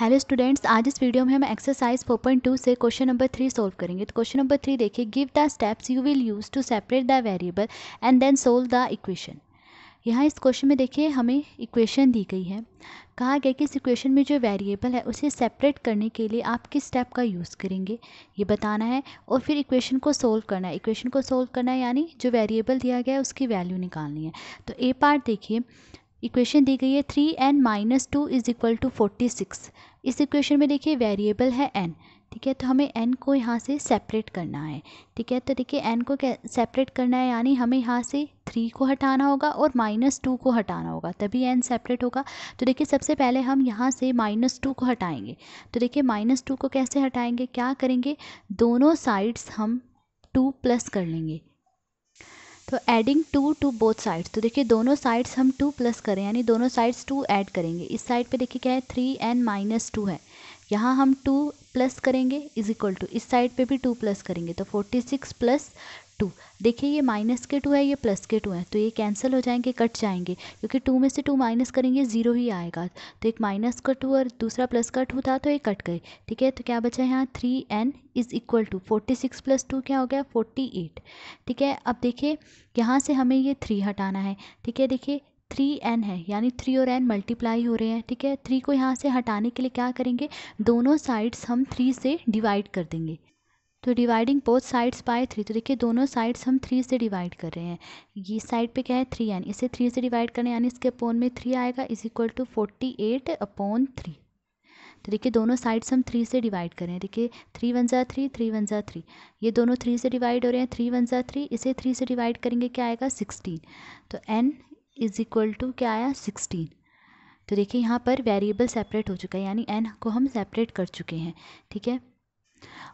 hello students आज इस video में हम एक्सरसाइज 4.2 से क्वेश्चन नंबर थ्री सॉल्व करेंगे तो क्वेश्चन नंबर थ्री देखिए give the steps you will use to separate the variable and then solve the equation यहाँ इस क्वेश्चन में देखिए हमें इक्वेशन दी गई है कहा गया कि इस इक्वेशन में जो वेरिएबल है उसे सेपरेट करने के लिए आप किस स्टेप का यूज़ करेंगे ये बताना है और फिर इक्वेशन को सोल्व करना है इक्वेशन को सोल्व करना है यानी जो वेरिएबल दिया गया है उसकी वैल्यू निकालनी है तो ए पार्ट देखिए इक्वेशन दी गई है three n minus two is equal to forty six इस इक्वेशन में देखिए वेरिएबल है एन ठीक है तो हमें एन को यहाँ से सेपरेट करना है ठीक है तो देखिए एन को सेपरेट करना है यानी हमें यहाँ से थ्री को हटाना होगा और माइनस टू को हटाना होगा तभी एन सेपरेट होगा तो देखिए सबसे पहले हम यहाँ से माइनस टू को हटाएंगे तो देखिए माइनस टू को कैसे हटाएंगे क्या करेंगे दोनों साइड्स हम टू प्लस कर लेंगे तो adding two to both sides तो देखिए दोनों साइड्स हम टू प्लस करें यानी दोनों साइड्स टू ऐड करेंगे इस साइड पे देखिए क्या है थ्री एन माइनस टू है यहाँ हम टू प्लस करेंगे इज इक्वल टू इस साइड पे भी टू प्लस करेंगे तो फोर्टी सिक्स प्लस टू देखिए ये माइनस के टू है ये प्लस के टू है तो ये कैंसिल हो जाएंगे कट जाएंगे क्योंकि टू में से टू माइनस करेंगे ज़ीरो ही आएगा तो एक माइनस का टू और दूसरा प्लस का टू था तो ये कट गए ठीक है तो क्या बचा यहाँ three n is equal to forty six plus two क्या हो गया फोर्टी एट ठीक है अब देखिए यहाँ से हमें ये थ्री हटाना है ठीक है देखिए थ्री एन है यानी थ्री और एन मल्टीप्लाई हो रहे हैं ठीक है थ्री को यहाँ से हटाने के लिए क्या करेंगे दोनों साइड्स हम थ्री से डिवाइड कर देंगे तो dividing both sides by three तो देखिए दोनों साइड्स हम थ्री से डिवाइड कर रहे हैं ये साइड पे क्या है थ्री एन इसे थ्री से डिवाइड करें यानी इसके अपोन में थ्री आएगा is equal to forty eight upon three तो देखिए दोनों साइड्स हम थ्री से डिवाइड कर रहे हैं देखिए थ्री वन ज़ा थ्री थ्री वन ज़ा थ्री ये दोनों थ्री से डिवाइड हो रहे हैं थ्री वन ज़ा थ्री इसे थ्री से डिवाइड करेंगे क्या आएगा सिक्सटीन तो एन इज़ इक्वल टू क्या आया सिक्सटीन तो देखिए यहाँ पर वेरिएबल सेपरेट हो चुका है यानी एन को हम सेपरेट कर चुके हैं ठीक है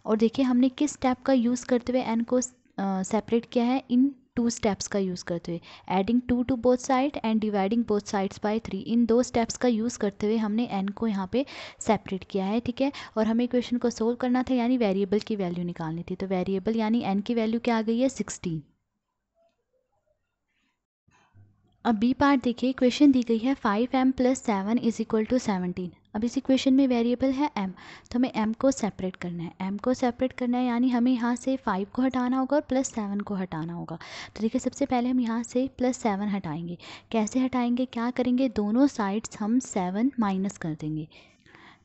और देखिए हमने किस स्टेप का यूज़ करते हुए एन को सेपरेट किया है इन टू स्टेप्स का यूज़ करते हुए adding two to both side and dividing both sides by three इन दो स्टेप्स का यूज़ करते हुए हमने एन को यहाँ पे सेपरेट किया है ठीक है और हमें क्वेश्चन को सोल्व करना था यानी वेरिएबल की वैल्यू निकालनी थी तो वेरिएबल यानी एन की वैल्यू क्या आ गई है सिक्सटीन अब बी पार्ट देखिए क्वेश्चन दी गई है five m plus seven is equal to seventeen अब इस इक्वेशन में वेरिएबल है एम तो हमें एम को सेपरेट करना है एम को सेपरेट करना है यानी हमें यहाँ से फाइव को हटाना होगा और प्लस सेवन को हटाना होगा तो देखिए सबसे पहले हम यहाँ से प्लस सेवन हटाएंगे कैसे हटाएंगे क्या करेंगे दोनों साइड्स हम सेवन माइनस कर देंगे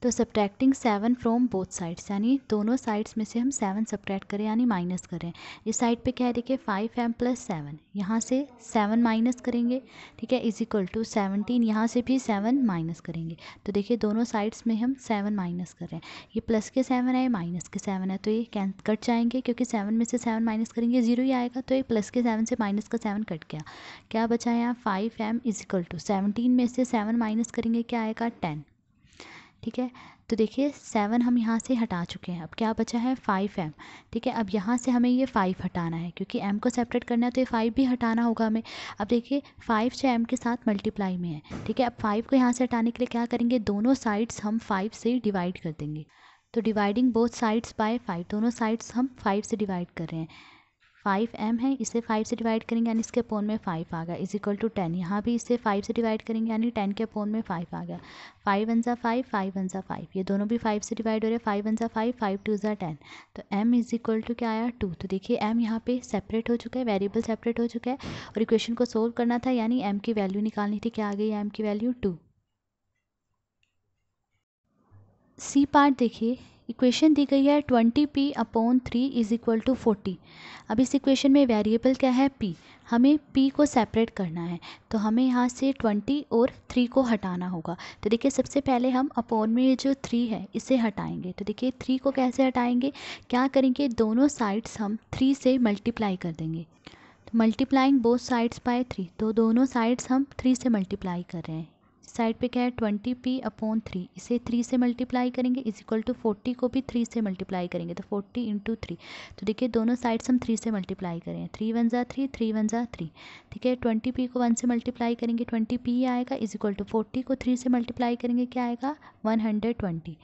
तो subtracting seven from both sides यानी दोनों साइड्स में से हम सेवन सब्ट्रैक्ट करें यानी माइनस करें इस साइड पे क्या है देखिए फाइव एम प्लस सेवन यहाँ से सेवन माइनस करेंगे ठीक है इज इक्वल टू सेवनटीन यहाँ से भी सेवन माइनस करेंगे तो देखिए दोनों साइड्स में हम सेवन माइनस कर रहे हैं ये प्लस के सेवन है माइनस के सेवन है तो ये कैं कट जाएंगे क्योंकि सेवन में से सेवन माइनस करेंगे जीरो ही आएगा तो ये प्लस के सेवन से माइनस का सेवन कट गया क्या बचा यहाँ five m is equal to seventeen में से सेवन माइनस करेंगे क्या आएगा टेन ठीक है तो देखिए सेवन हम यहाँ से हटा चुके हैं अब क्या बचा है फाइव एम ठीक है अब यहाँ से हमें ये फाइव हटाना है क्योंकि एम को सेपरेट करना है तो ये फाइव भी हटाना होगा हमें अब देखिए फाइव से एम के साथ मल्टीप्लाई में है ठीक है अब फाइव को यहाँ से हटाने के लिए क्या करेंगे दोनों साइड्स हम फाइव से डिवाइड कर देंगे तो dividing both sides by five दोनों साइड्स हम फाइव से डिवाइड कर रहे हैं फाइव एम है इसे फाइव से डिवाइड करेंगे यानी इसके पोन में फाइव आ गया इज इक्वल टू टेन यहाँ भी इसे फाइव से डिवाइड करेंगे यानी टेन के पोन में फाइव आ गया फाइव वन ज़ा फाइव फाइव वन ज़ा फाइव ये दोनों भी फाइव से डिवाइड हो रहे हैं फाइव वन ज़ा फाइव फाइव टू ज़ा टेन तो एम इज इक्वल टू क्या आया टू तो देखिए एम यहाँ पे सेपरेट हो चुका है वेरिएबल सेपरेट हो चुका है और इक्वेशन को सोल्व करना था यानी एम की वैल्यू निकालनी थी क्या आ गई एम की वैल्यू टू सी पार्ट देखिए इक्वेशन दी गई है twenty p upon three is equal to forty अब इस इक्वेशन में वेरिएबल क्या है पी हमें पी को सेपरेट करना है तो हमें यहाँ से ट्वेंटी और थ्री को हटाना होगा तो देखिए सबसे पहले हम अपॉन में जो थ्री है इसे हटाएंगे तो देखिए थ्री को कैसे हटाएंगे क्या करेंगे दोनों साइड्स हम थ्री से मल्टीप्लाई कर देंगे multiplying both sides by three तो दोनों साइड्स हम थ्री से मल्टीप्लाई कर रहे हैं साइड पे क्या है ट्वेंटी पी अपॉन थ्री इसे थ्री से मल्टीप्लाई करेंगे इज इक्वल टू फोर्टी को भी थ्री से मल्टीप्लाई करेंगे तो फोर्टी इंटू थ्री तो देखिए दोनों साइड्स हम थ्री से मल्टीप्लाई करें थ्री वन ज़ा थ्री थ्री वन ज़ा थ्री ठीक है ट्वेंटी पी को वन से मल्टीप्लाई करेंगे ट्वेंटी पी आएगा इज इक्वल टू फोर्टी को थ्री से मल्टीप्लाई करेंगे क्या आएगा वन हंड्रेड ट्वेंटी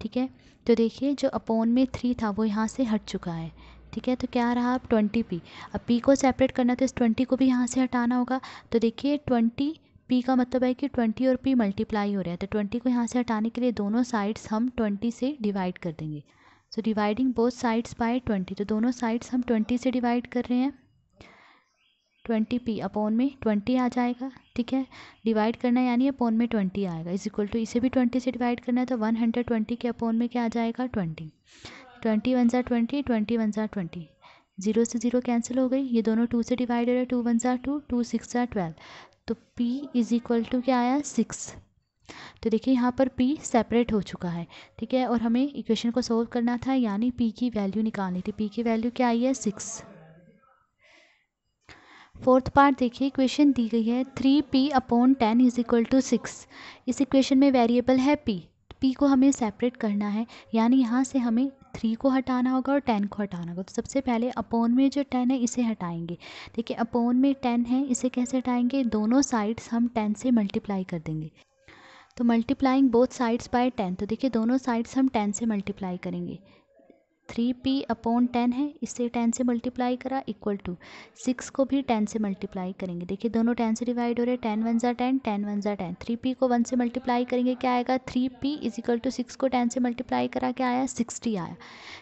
ठीक है तो देखिए जो अपोन में थ्री था वो यहाँ से हट चुका है ठीक है तो क्या रहा अब ट्वेंटी पी अब पी को सेपरेट करना तो इस ट्वेंटी को भी यहाँ से हटाना होगा तो देखिए ट्वेंटी p का मतलब है कि 20 और p मल्टीप्लाई हो रहा है तो 20 को यहाँ से हटाने के लिए दोनों साइड्स हम 20 से डिवाइड कर देंगे so dividing both sides by 20 तो दोनों साइड्स हम 20 से डिवाइड कर रहे हैं ट्वेंटी पी अपोन में 20 आ जाएगा ठीक है डिवाइड करना यानी अपोन में 20 आएगा इज इक्वल टू इसे भी 20 से डिवाइड करना है तो 120 के अपोन में क्या आ जाएगा 20 ट्वेंटी वन ज़ार ट्वेंटी ट्वेंटी वन ज़ार ट्वेंटी जीरो से जीरो कैंसिल हो गई ये दोनों टू से डिवाइड हो रहे है टू वन ज़ार टू टू सिक्स ज़ार ट्वेल्व तो P इज इक्वल टू क्या आया सिक्स तो देखिए यहाँ पर P सेपरेट हो चुका है ठीक है और हमें इक्वेशन को सोल्व करना था यानी P की वैल्यू निकालनी थी P की वैल्यू क्या आई है सिक्स फोर्थ पार्ट देखिए इक्वेशन दी गई है three p upon ten is equal to six इस इक्वेशन में वेरिएबल है पी पी को हमें सेपरेट करना है यानी यहाँ से हमें थ्री को हटाना होगा और टेन को हटाना होगा तो सबसे पहले अपोन में जो टेन है इसे हटाएंगे देखिए अपोन में टेन है इसे कैसे हटाएंगे दोनों साइड्स हम टेन से मल्टीप्लाई कर देंगे तो multiplying both sides by ten तो देखिए दोनों साइड्स हम टेन से मल्टीप्लाई करेंगे थ्री पी अपॉन टेन है इससे टेन से मल्टीप्लाई करा इक्वल टू सिक्स को भी टेन से मल्टीप्लाई करेंगे देखिए दोनों टेन से डिवाइड हो रहे हैं टेन वन ज़ा टेन टेन वन ज़ा टेन थ्री पी को वन से मल्टीप्लाई करेंगे क्या आएगा three p is equal to six को टेन से मल्टीप्लाई करा क्या आया सिक्सटी आया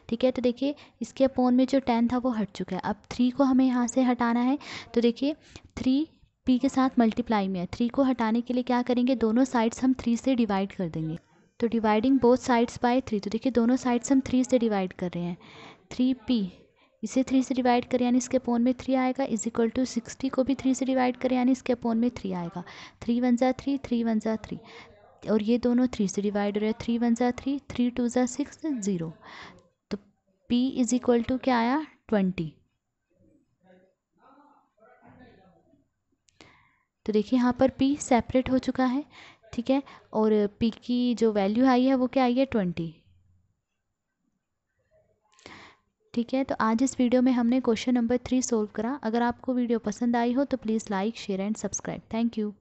ठीक है तो देखिए इसके अपोन में जो टेन था वो हट चुका है अब थ्री को हमें यहाँ से हटाना है तो देखिए थ्री पी के साथ मल्टीप्लाई में है थ्री को हटाने के लिए क्या करेंगे दोनों साइड्स हम थ्री से डिवाइड कर देंगे तो dividing both sides by three तो देखिए दोनों साइड्स हम थ्री से डिवाइड कर रहे हैं थ्री पी इसे थ्री से डिवाइड करें यानी इसके पोन में थ्री आएगा इज इक्वल टू सिक्सटी को भी थ्री से डिवाइड करें यानी इसके पोन में थ्री आएगा थ्री वन ज़ा थ्री थ्री वन ज़ा थ्री और ये दोनों थ्री से डिवाइड हो रहे हैं थ्री वन ज़ा थ्री थ्री टू ज़ा सिक्स ज़ीरो तो पी इज़ इक्वल टू क्या आया ट्वेंटी तो देखिए यहाँ पर पी सेपरेट हो चुका है ठीक है और पी की जो वैल्यू आई है वो क्या आई है ट्वेंटी ठीक है तो आज इस वीडियो में हमने क्वेश्चन नंबर थ्री सोल्व करा अगर आपको वीडियो पसंद आई हो तो please like share and subscribe thank you